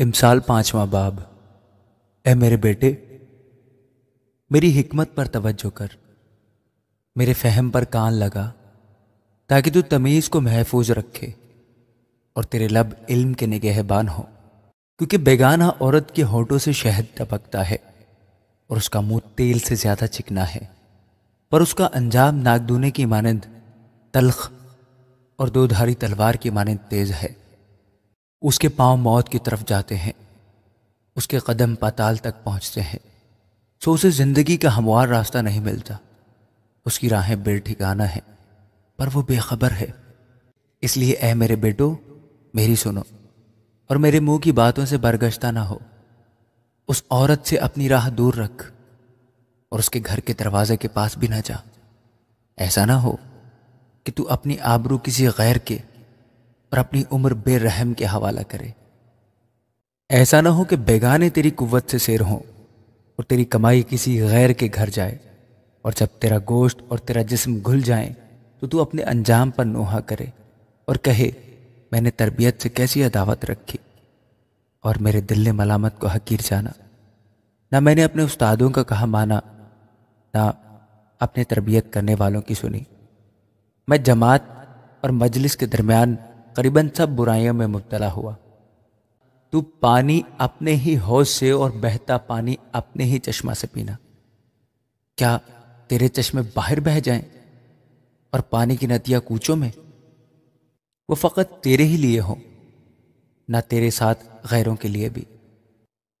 इमसाल पांचवा बाब ए मेरे बेटे मेरी हिकमत पर तवज्जो कर मेरे फहम पर कान लगा ताकि तू तमीज़ को महफूज रखे और तेरे लब इल्म के निगहबान हो क्योंकि बेगाना औरत के होठों से शहद टपकता है और उसका मुंह तेल से ज़्यादा चिकना है पर उसका अंजाम नागदूने की मानंद तलख और दोधारी तलवार की मानंद तेज़ है उसके पांव मौत की तरफ जाते हैं उसके कदम पाताल तक पहुंचते हैं सो उसे ज़िंदगी का हमवार रास्ता नहीं मिलता उसकी राहें बेठिकाना है पर वो बेखबर है इसलिए ए मेरे बेटो मेरी सुनो और मेरे मुंह की बातों से बरगश्ता ना हो उस औरत से अपनी राह दूर रख और उसके घर के दरवाजे के पास भी ना जा ऐसा ना हो कि तू अपनी आबरू किसी गैर के और अपनी उम्र बेरहम के हवाला करे ऐसा ना हो कि बेगाने तेरी कुत से शेर हों और तेरी कमाई किसी गैर के घर जाए और जब तेरा गोश्त और तेरा जिस्म घुल जाए तो तू अपने अंजाम पर नोहा करे और कहे मैंने तरबियत से कैसी अदावत रखी और मेरे दिल ने मलामत को हकीर जाना ना मैंने अपने उस्तादों का कहा माना ना अपने तरबियत करने वालों की सुनी मैं जमात और मजलिस के दरमियान करीबन सब बुराइयों में मुबतला हुआ तू पानी अपने ही होश से और बहता पानी अपने ही चश्मा से पीना क्या तेरे चश्मे बाहर बह जाएं और पानी की नदियां कूचों में वो फ़कत तेरे ही लिए हो ना तेरे साथ गैरों के लिए भी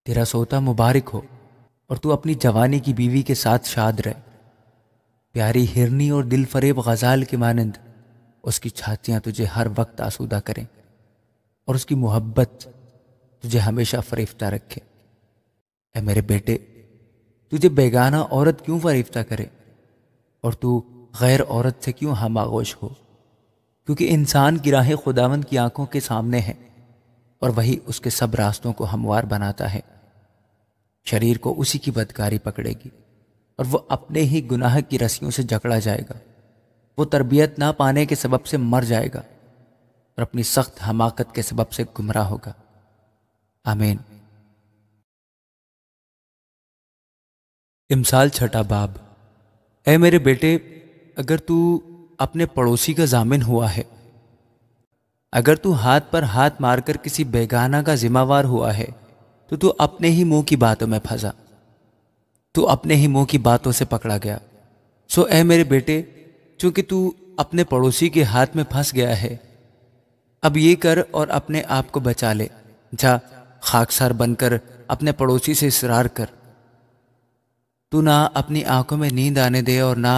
तेरा सोता मुबारक हो और तू अपनी जवानी की बीवी के साथ शाद रहे प्यारी हिरनी और दिल फरेब गज़ाल के मानंद उसकी छातियाँ तुझे हर वक्त आसूदा करें और उसकी मोहब्बत तुझे हमेशा फरीफ्ता रखे ऐ मेरे बेटे तुझे बेगाना औरत क्यों फरीफ्ता करे और तू गैर औरत से क्यों हम आगोश हो क्योंकि इंसान की राहें खुदावंद की आंखों के सामने हैं और वही उसके सब रास्तों को हमवार बनाता है शरीर को उसी की बदकारी पकड़ेगी और वह अपने ही गुनाह की रस्सियों से जकड़ा जाएगा वो तरबियत ना पाने के सबब से मर जाएगा और अपनी सख्त हमाकत के सबब से गुमराह होगा आमीन इमसाल छठा बाब ऐ मेरे बेटे अगर तू अपने पड़ोसी का जामिन हुआ है अगर तू हाथ पर हाथ मारकर किसी बेगाना का जिम्मेवार हुआ है तो तू अपने ही मुंह की बातों में फंसा तू अपने ही मुंह की बातों से पकड़ा गया सो ऐ मेरे बेटे चूंकि तू अपने पड़ोसी के हाथ में फंस गया है अब ये कर और अपने आप को बचा ले जा खाकसार बनकर अपने पड़ोसी से इसरार कर तू ना अपनी आंखों में नींद आने दे और ना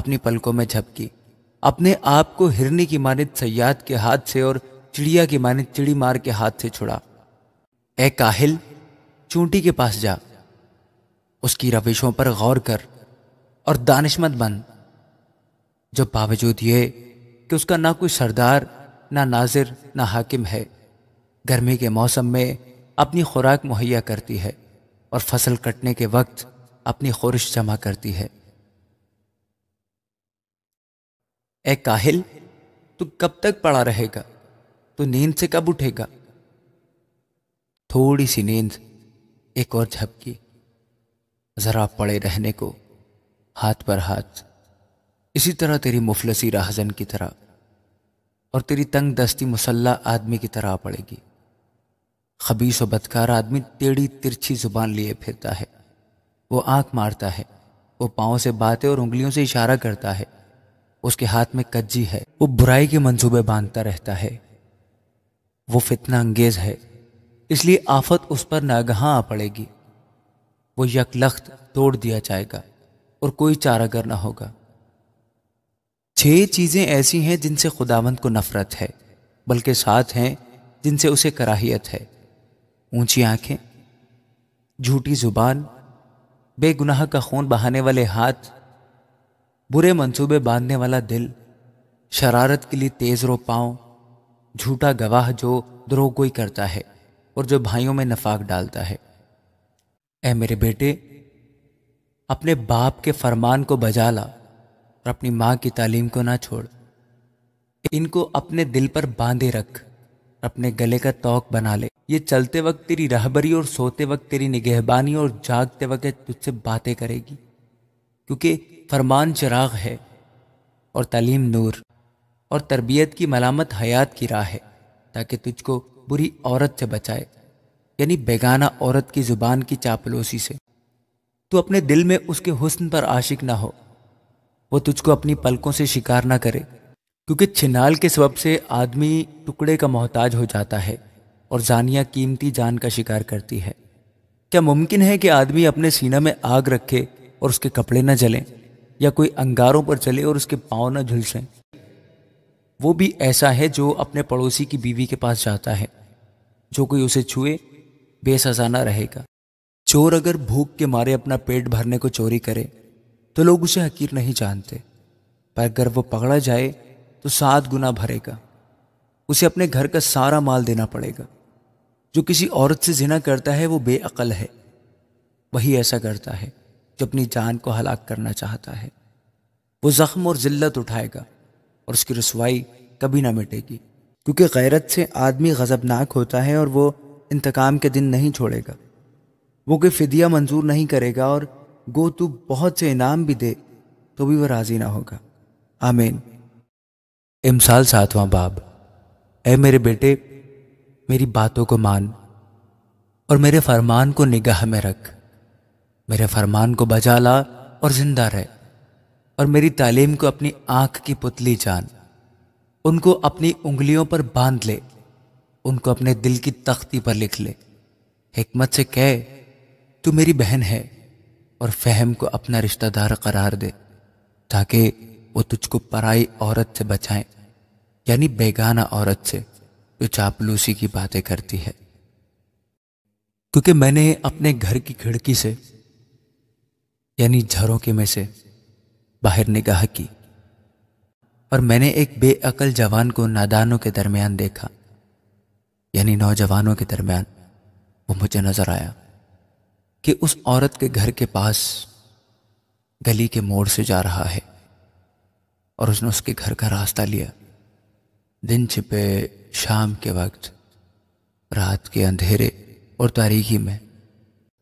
अपनी पलकों में झपकी अपने आप को हिरनी की मानित सयाद के हाथ से और चिड़िया की मानित चिड़ी मार के हाथ से छुड़ा ए काहिल चूंटी के पास जा उसकी रविशों पर गौर कर और दानिशमत बन जब बावजूद ये कि उसका ना कोई सरदार ना नाजिर ना हाकिम है गर्मी के मौसम में अपनी खुराक मुहैया करती है और फसल कटने के वक्त अपनी खुरिश जमा करती है ए काहिल तू कब तक पड़ा रहेगा तू नींद से कब उठेगा थोड़ी सी नींद एक और झपकी जरा पड़े रहने को हाथ पर हाथ इसी तरह तेरी मुफलसी राहजन की तरह और तेरी तंग दस्ती मुसल्ला आदमी की तरह पड़ेगी खबीस और बदकार आदमी टेढ़ी तिरछी जुबान लिए फिरता है वो आंख मारता है वो पाँव से बातें और उंगलियों से इशारा करता है उसके हाथ में कज्जी है वो बुराई के मंसूबे बांधता रहता है वो फितना अंगेज है इसलिए आफत उस पर नागहाँ आ पड़ेगी वो यकलख्त तोड़ दिया जाएगा और कोई चारागर ना होगा छह चीज़ें ऐसी हैं जिनसे खुदावंत को नफरत है बल्कि सात हैं जिनसे उसे कराहियत है ऊंची आंखें झूठी जुबान बेगुनाह का खून बहाने वाले हाथ बुरे मंसूबे बांधने वाला दिल शरारत के लिए तेज रो पाँव झूठा गवाह जो द्रोह कोई करता है और जो भाइयों में नफाक डालता है ऐ मेरे बेटे अपने बाप के फरमान को बजा ला और अपनी माँ की तालीम को ना छोड़ इनको अपने दिल पर बांधे रख अपने गले का तोक बना ले ये चलते वक्त तेरी रहबरी और सोते वक्त तेरी निगहबानी और जागते वक्त तुझसे बातें करेगी क्योंकि फरमान चिराग है और तालीम नूर और तरबियत की मलामत हयात की राह है ताकि तुझको बुरी औरत से बचाए यानी बेगाना औरत की ज़ुबान की चापलोसी से तू अपने दिल में उसके हुस्न पर आशिक ना हो वो तुझको अपनी पलकों से शिकार ना करे क्योंकि छिनाल के सबब से आदमी टुकड़े का मोहताज हो जाता है और जानिया कीमती जान का शिकार करती है क्या मुमकिन है कि आदमी अपने सीना में आग रखे और उसके कपड़े न जलें या कोई अंगारों पर चले और उसके पाँव न झुलसें वो भी ऐसा है जो अपने पड़ोसी की बीवी के पास जाता है जो कोई उसे छुए बेसजाना रहेगा चोर अगर भूख के मारे अपना पेट भरने को चोरी करे तो लोग उसे हकीर नहीं जानते पर अगर वो पकड़ा जाए तो सात गुना भरेगा उसे अपने घर का सारा माल देना पड़ेगा जो किसी औरत से जिना करता है वो बेअकल है वही ऐसा करता है जो अपनी जान को हलाक करना चाहता है वो ज़ख्म और ज़िल्लत उठाएगा और उसकी रसवाई कभी ना मिटेगी क्योंकि गैरत से आदमी गज़बनाक होता है और वो इंतकाम के दिन नहीं छोड़ेगा वो कोई फिदिया मंजूर नहीं करेगा और गो तू बहुत से इनाम भी दे तो भी वह राजी ना होगा आमीन इमसाल सातवां बाब ए मेरे बेटे मेरी बातों को मान और मेरे फरमान को निगाह में रख मेरे फरमान को बजा ला और जिंदा रह और मेरी तालीम को अपनी आंख की पुतली जान उनको अपनी उंगलियों पर बांध ले उनको अपने दिल की तख्ती पर लिख ले हिकमत से कह तू मेरी बहन है और फहम को अपना रिश्तेदार करार दे ताकि वो तुझको पराई औरत से बचाएं यानी बेगाना औरत से जो चापलूसी की बातें करती है क्योंकि मैंने अपने घर की खिड़की से यानी झरोके में से बाहर निगाह की और मैंने एक बेअकल जवान को नादानों के दरमियान देखा यानी नौजवानों के दरमियान वो मुझे नजर आया कि उस औरत के घर के पास गली के मोड़ से जा रहा है और उसने उसके घर का रास्ता लिया दिन छिपे शाम के वक्त रात के अंधेरे और तारीखी में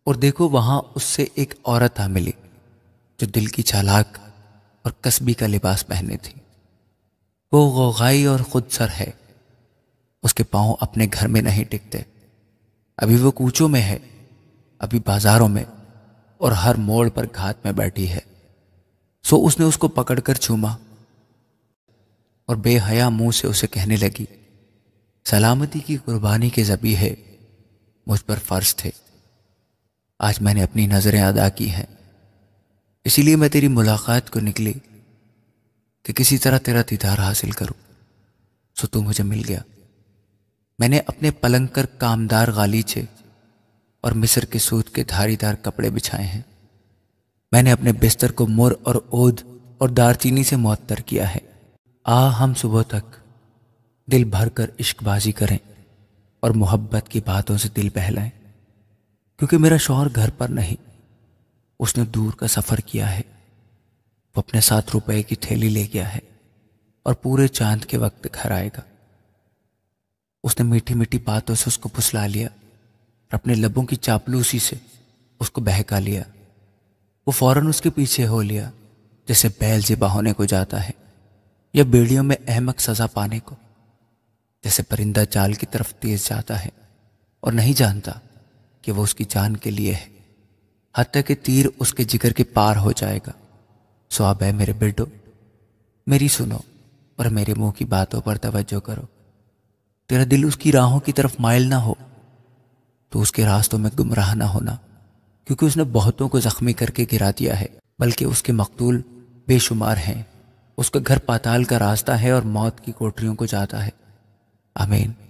और देखो वहाँ उससे एक औरत आ मिली जो दिल की चालाक और कस्बी का लिबास पहने थी वो गोगाई और खुद सर है उसके पाँव अपने घर में नहीं टिकते अभी वो कूचों में है अभी बाजारों में और हर मोड़ पर घात में बैठी है सो उसने उसको पकड़कर चूमा और बेहया मुंह से उसे कहने लगी सलामती की कुर्बानी के जबी है मुझ पर फर्ज थे आज मैंने अपनी नज़रें अदा की हैं इसीलिए मैं तेरी मुलाकात को निकली कि किसी तरह तेरा दीदार हासिल करूं सो तू मुझे मिल गया मैंने अपने पलंग कर कामदार गालीचे और मिस्र के सूत के धारीदार कपड़े बिछाए हैं मैंने अपने बिस्तर को मोर और ओद और दारचीनी से मुअत्तर किया है आ हम सुबह तक दिल भर कर इश्कबाजी करें और मोहब्बत की बातों से दिल बहलाएं क्योंकि मेरा शौहर घर पर नहीं उसने दूर का सफ़र किया है वो अपने साथ रुपए की थैली ले गया है और पूरे चांद के वक्त घर आएगा उसने मीठी मीठी बातों से उसको फुसला लिया और अपने लबों की चापलूसी से उसको बहका लिया वो फौरन उसके पीछे हो लिया जैसे बैल जिबा होने को जाता है या बेड़ियों में अहमक सजा पाने को जैसे परिंदा चाल की तरफ तेज जाता है और नहीं जानता कि वो उसकी जान के लिए है हती कि तीर उसके जिगर के पार हो जाएगा सो अब है मेरे बेटो मेरी सुनो और मेरे मुंह की बातों पर तवज्जो करो तेरा दिल उसकी राहों की तरफ माइल ना हो तो उसके रास्तों में गुमराह ना होना क्योंकि उसने बहुतों को जख्मी करके गिरा दिया है बल्कि उसके मकतूल बेशुमार हैं उसका घर पाताल का रास्ता है और मौत की कोठरियों को जाता है आमीन